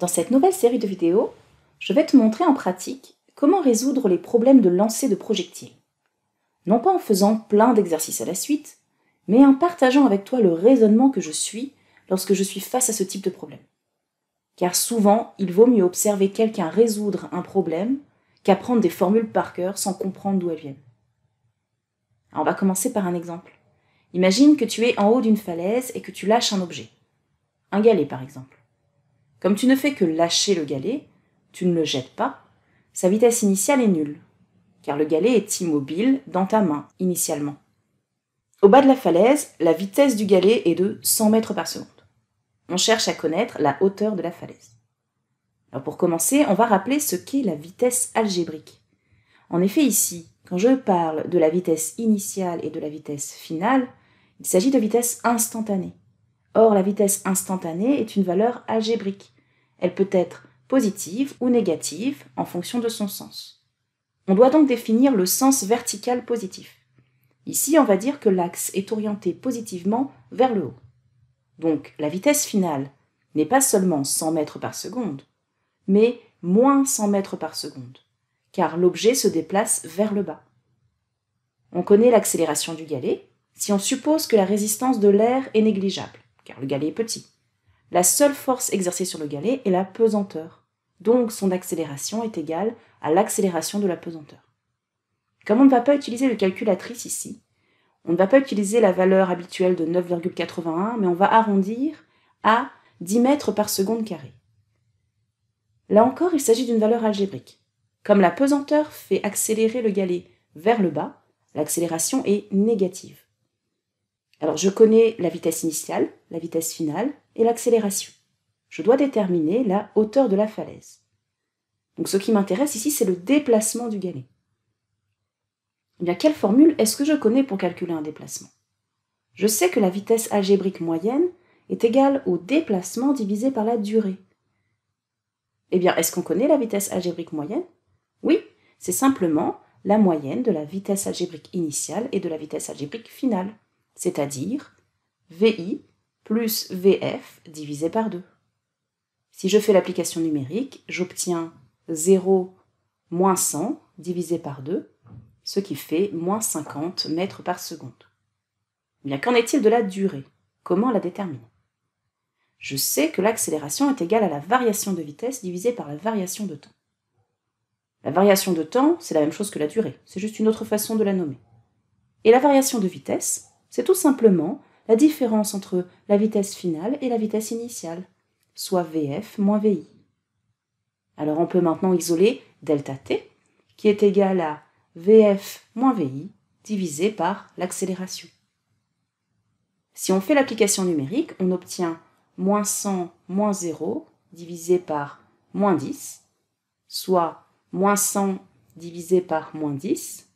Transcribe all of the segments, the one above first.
Dans cette nouvelle série de vidéos, je vais te montrer en pratique comment résoudre les problèmes de lancer de projectiles. Non pas en faisant plein d'exercices à la suite, mais en partageant avec toi le raisonnement que je suis lorsque je suis face à ce type de problème. Car souvent, il vaut mieux observer quelqu'un résoudre un problème qu'apprendre des formules par cœur sans comprendre d'où elles viennent. on va commencer par un exemple. Imagine que tu es en haut d'une falaise et que tu lâches un objet. Un galet par exemple. Comme tu ne fais que lâcher le galet, tu ne le jettes pas, sa vitesse initiale est nulle, car le galet est immobile dans ta main initialement. Au bas de la falaise, la vitesse du galet est de 100 mètres par seconde. On cherche à connaître la hauteur de la falaise. Alors pour commencer, on va rappeler ce qu'est la vitesse algébrique. En effet, ici, quand je parle de la vitesse initiale et de la vitesse finale, il s'agit de vitesse instantanée. Or, la vitesse instantanée est une valeur algébrique. Elle peut être positive ou négative en fonction de son sens. On doit donc définir le sens vertical positif. Ici, on va dire que l'axe est orienté positivement vers le haut. Donc, la vitesse finale n'est pas seulement 100 mètres par seconde, mais moins 100 mètres par seconde, car l'objet se déplace vers le bas. On connaît l'accélération du galet si on suppose que la résistance de l'air est négligeable le galet est petit. La seule force exercée sur le galet est la pesanteur. Donc son accélération est égale à l'accélération de la pesanteur. Comme on ne va pas utiliser le calculatrice ici, on ne va pas utiliser la valeur habituelle de 9,81, mais on va arrondir à 10 mètres par seconde carré. Là encore, il s'agit d'une valeur algébrique. Comme la pesanteur fait accélérer le galet vers le bas, l'accélération est négative. Alors je connais la vitesse initiale, la vitesse finale et l'accélération. Je dois déterminer la hauteur de la falaise. Donc ce qui m'intéresse ici, c'est le déplacement du galet. Eh bien, quelle formule est-ce que je connais pour calculer un déplacement Je sais que la vitesse algébrique moyenne est égale au déplacement divisé par la durée. Eh bien, est-ce qu'on connaît la vitesse algébrique moyenne Oui, c'est simplement la moyenne de la vitesse algébrique initiale et de la vitesse algébrique finale c'est-à-dire VI plus VF divisé par 2. Si je fais l'application numérique, j'obtiens 0 moins 100 divisé par 2, ce qui fait moins 50 mètres par seconde. Bien qu'en est-il de la durée Comment la déterminer Je sais que l'accélération est égale à la variation de vitesse divisée par la variation de temps. La variation de temps, c'est la même chose que la durée, c'est juste une autre façon de la nommer. Et la variation de vitesse, c'est tout simplement la différence entre la vitesse finale et la vitesse initiale, soit Vf moins Vi. Alors on peut maintenant isoler ΔT, qui est égal à Vf moins Vi divisé par l'accélération. Si on fait l'application numérique, on obtient moins 100 moins 0 divisé par moins 10, soit moins 100 divisé par moins 10.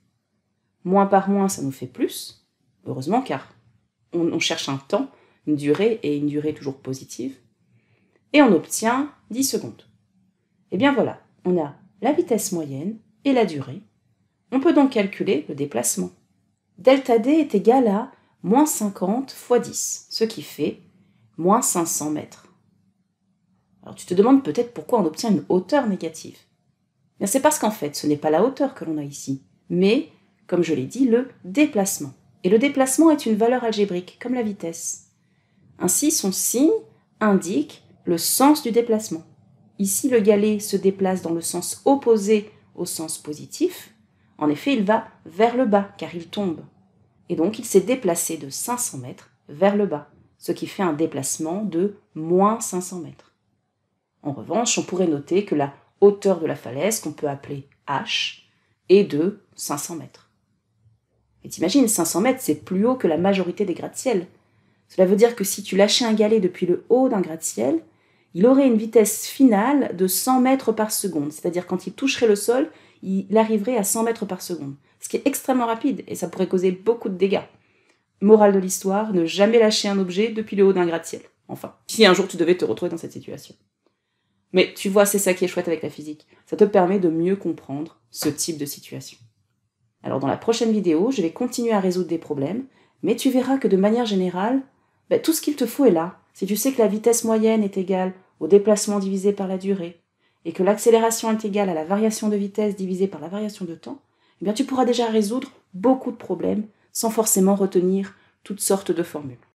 Moins par moins, ça nous fait plus. Heureusement, car on, cherche un temps, une durée, et une durée toujours positive, et on obtient 10 secondes. Et eh bien voilà, on a la vitesse moyenne et la durée. On peut donc calculer le déplacement. Delta D est égal à moins 50 fois 10, ce qui fait moins 500 mètres. Alors tu te demandes peut-être pourquoi on obtient une hauteur négative. Eh c'est parce qu'en fait, ce n'est pas la hauteur que l'on a ici, mais, comme je l'ai dit, le déplacement et le déplacement est une valeur algébrique, comme la vitesse. Ainsi, son signe indique le sens du déplacement. Ici, le galet se déplace dans le sens opposé au sens positif. En effet, il va vers le bas, car il tombe. Et donc, il s'est déplacé de 500 mètres vers le bas, ce qui fait un déplacement de moins 500 mètres. En revanche, on pourrait noter que la hauteur de la falaise, qu'on peut appeler H, est de 500 mètres. Et t'imagines, 500 mètres, c'est plus haut que la majorité des gratte-ciel. Cela veut dire que si tu lâchais un galet depuis le haut d'un gratte-ciel, il aurait une vitesse finale de 100 mètres par seconde. C'est-à-dire quand il toucherait le sol, il arriverait à 100 mètres par seconde. Ce qui est extrêmement rapide et ça pourrait causer beaucoup de dégâts. Morale de l'histoire, ne jamais lâcher un objet depuis le haut d'un gratte-ciel. Enfin, si un jour tu devais te retrouver dans cette situation. Mais tu vois, c'est ça qui est chouette avec la physique. Ça te permet de mieux comprendre ce type de situation. Alors dans la prochaine vidéo, je vais continuer à résoudre des problèmes, mais tu verras que de manière générale, bah, tout ce qu'il te faut est là. Si tu sais que la vitesse moyenne est égale au déplacement divisé par la durée, et que l'accélération est égale à la variation de vitesse divisée par la variation de temps, eh bien tu pourras déjà résoudre beaucoup de problèmes sans forcément retenir toutes sortes de formules.